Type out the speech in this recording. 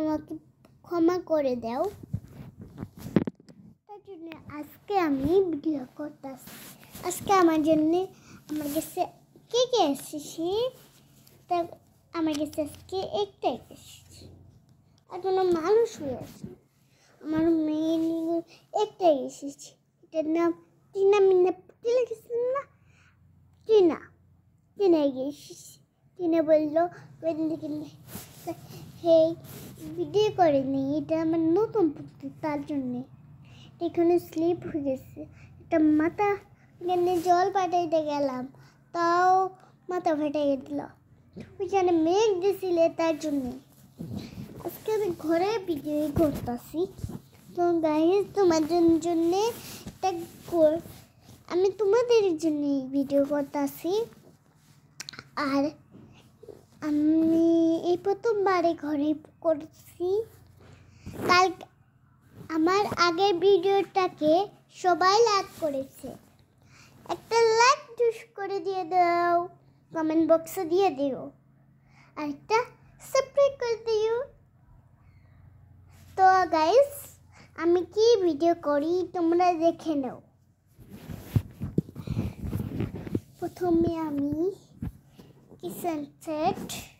আমাকে ক্ষমা করে দাও তার জন্য আজকে আমি ভিডিও করতেছি আজকে আমার জন্য আমার কাছে কে কে এসেছি তা আমার কাছে আজকে একটাই এসেছি আর কোনো মানুষ হয়ে আছে আমার মেয়ে নিয়ে একটাই এসেছি এটার নাম টিনা মিনা টিনা গেছিলাম না টিনা টিনা গিয়ে এসেছি টিনা বললো কেন সেই ভিডিও করিনি এটা আমার নতুন পদ্ধতি তার জন্যে এখানে স্লিপ হয়ে গেছে একটা মাথা এখানে জল পাঠাইতে গেলাম তাও মাথা ফেটে গেছিল ওইখানে মেঘ দিছিলে তার জন্যে আজকে আমি ঘরে ভিডিও করতেছি তো গাইজ তোমার জন্য আমি তোমাদের জন্য ভিডিও করতেছি আর আমি এই প্রথমবারে ঘরে করছি কাল আমার আগের ভিডিওটাকে সবাই লাইক করেছে একটা লাইক জুস করে দিয়ে দাও কমেন্ট বক্সে দিয়ে দিও আর একটা সাবস্ক্রাইব করে দিও তো গাইস আমি কি ভিডিও করি তোমরা দেখে নাও প্রথমে আমি Is it?